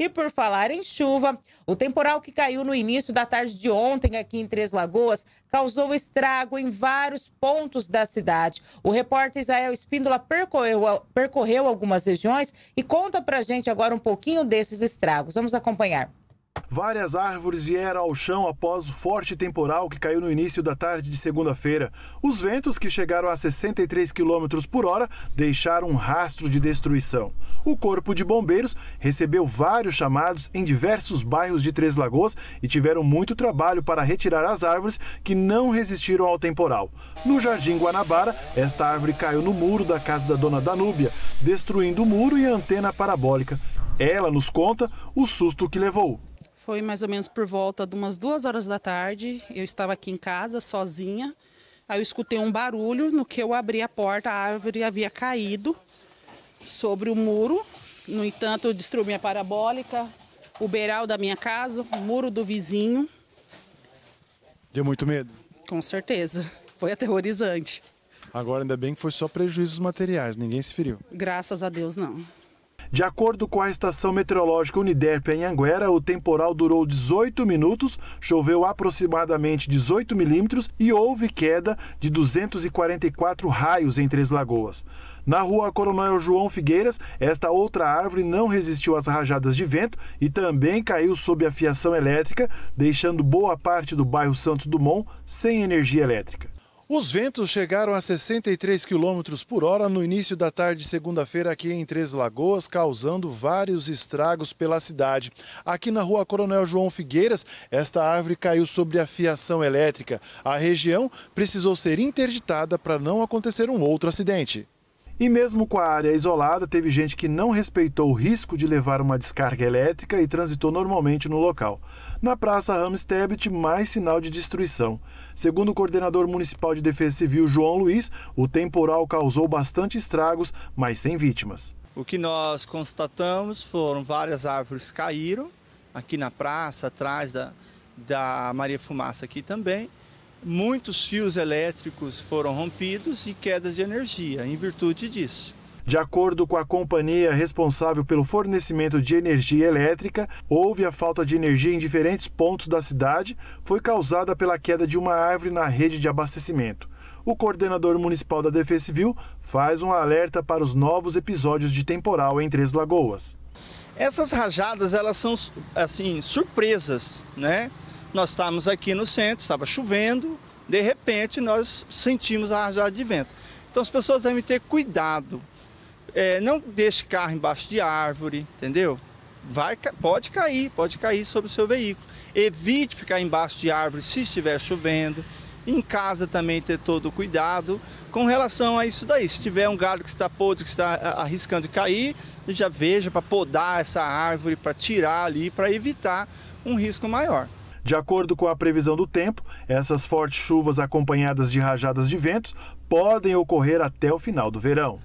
E por falar em chuva, o temporal que caiu no início da tarde de ontem aqui em Três Lagoas causou estrago em vários pontos da cidade. O repórter Israel Espíndola percorreu, percorreu algumas regiões e conta pra gente agora um pouquinho desses estragos. Vamos acompanhar. Várias árvores vieram ao chão após o forte temporal que caiu no início da tarde de segunda-feira. Os ventos, que chegaram a 63 km por hora, deixaram um rastro de destruição. O Corpo de Bombeiros recebeu vários chamados em diversos bairros de Três Lagoas e tiveram muito trabalho para retirar as árvores que não resistiram ao temporal. No Jardim Guanabara, esta árvore caiu no muro da casa da dona Danúbia, destruindo o muro e a antena parabólica. Ela nos conta o susto que levou. Foi mais ou menos por volta de umas duas horas da tarde. Eu estava aqui em casa, sozinha. Aí eu escutei um barulho. No que eu abri a porta, a árvore havia caído sobre o muro. No entanto, eu destruí minha parabólica, o beiral da minha casa, o muro do vizinho. Deu muito medo? Com certeza. Foi aterrorizante. Agora, ainda bem que foi só prejuízos materiais, ninguém se feriu. Graças a Deus, não. De acordo com a estação meteorológica Uniderp em Anguera, o temporal durou 18 minutos, choveu aproximadamente 18 milímetros e houve queda de 244 raios em Três Lagoas. Na rua Coronel João Figueiras, esta outra árvore não resistiu às rajadas de vento e também caiu sob a fiação elétrica, deixando boa parte do bairro Santos Dumont sem energia elétrica. Os ventos chegaram a 63 km por hora no início da tarde de segunda-feira aqui em Três Lagoas, causando vários estragos pela cidade. Aqui na rua Coronel João Figueiras, esta árvore caiu sobre a fiação elétrica. A região precisou ser interditada para não acontecer um outro acidente. E mesmo com a área isolada, teve gente que não respeitou o risco de levar uma descarga elétrica e transitou normalmente no local. Na Praça Ramos Tebet, mais sinal de destruição. Segundo o coordenador municipal de Defesa Civil, João Luiz, o temporal causou bastante estragos, mas sem vítimas. O que nós constatamos foram várias árvores caíram aqui na praça, atrás da, da Maria Fumaça aqui também muitos fios elétricos foram rompidos e quedas de energia em virtude disso. De acordo com a companhia responsável pelo fornecimento de energia elétrica, houve a falta de energia em diferentes pontos da cidade, foi causada pela queda de uma árvore na rede de abastecimento. O coordenador municipal da Defesa Civil faz um alerta para os novos episódios de temporal em Três Lagoas. Essas rajadas, elas são assim, surpresas, né? Nós estávamos aqui no centro, estava chovendo, de repente nós sentimos a rajada de vento. Então as pessoas devem ter cuidado. É, não deixe carro embaixo de árvore, entendeu? Vai, pode cair, pode cair sobre o seu veículo. Evite ficar embaixo de árvore se estiver chovendo. Em casa também ter todo o cuidado com relação a isso daí. Se tiver um galho que está podre, que está arriscando de cair, já veja para podar essa árvore, para tirar ali, para evitar um risco maior. De acordo com a previsão do tempo, essas fortes chuvas acompanhadas de rajadas de ventos podem ocorrer até o final do verão.